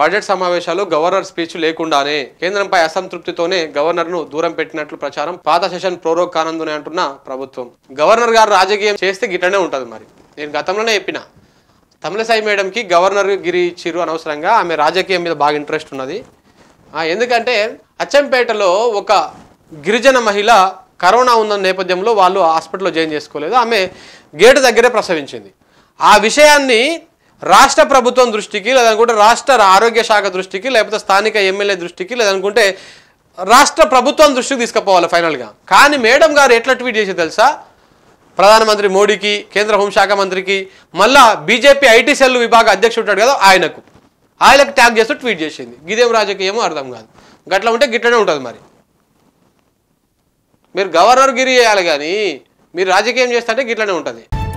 budget సమావేశాలు governor speech లేకుండానే కేంద్రంపై అసంతృప్తితోనే గవర్నర్ను దూరం పెట్టినట్లు ప్రచారం పాత సెషన్ ప్రోరోగ్ కానందునే అంటున్న ప్రభుత్వం గవర్నర్ గారు రాజకీయం చేస్తే గిట్టనే ఉంటుంది మరి నేను గతంలోనే చెప్పిన తమిళసాయి మేడంకి గవర్నర్ గిరి ఇచ్చిరు అనవసరంగా ఆమె రాజకీయం మీద బాగా ఇంట్రెస్ట్ ఉన్నది ఎందుకంటే అచ్చంపేటలో ఒక గిరిజన మహిళ కరోనా ఉన్న నేపథ్యంలో వాళ్ళు హాస్పిటల్లో జాయిన్ చేసుకోలేదు ఆమె గేటు దగ్గరే ప్రసవించింది ఆ విషయాన్ని రాష్ట్ర ప్రభుత్వం దృష్టికి లేదనుకుంటే రాష్ట్ర ఆరోగ్య శాఖ దృష్టికి లేకపోతే స్థానిక ఎమ్మెల్యే దృష్టికి లేదనుకుంటే రాష్ట్ర ప్రభుత్వం దృష్టికి తీసుకుపోవాలి ఫైనల్గా కానీ మేడం గారు ఎట్లా ట్వీట్ చేసి తెలుసా ప్రధానమంత్రి మోడీకి కేంద్ర హోంశాఖ మంత్రికి మళ్ళా బీజేపీ ఐటీ సెల్ విభాగ అధ్యక్షుడు ఉంటాడు కదా ఆయనకు ఆయనకు ట్యాగ్ చేస్తూ ట్వీట్ చేసింది గిదేం రాజకీయమో అర్థం కాదు గట్ల ఉంటే గిట్లనే ఉంటుంది మరి మీరు గవర్నర్ గిరి చేయాలి కానీ మీరు రాజకీయం చేస్తే గిట్లనే ఉంటుంది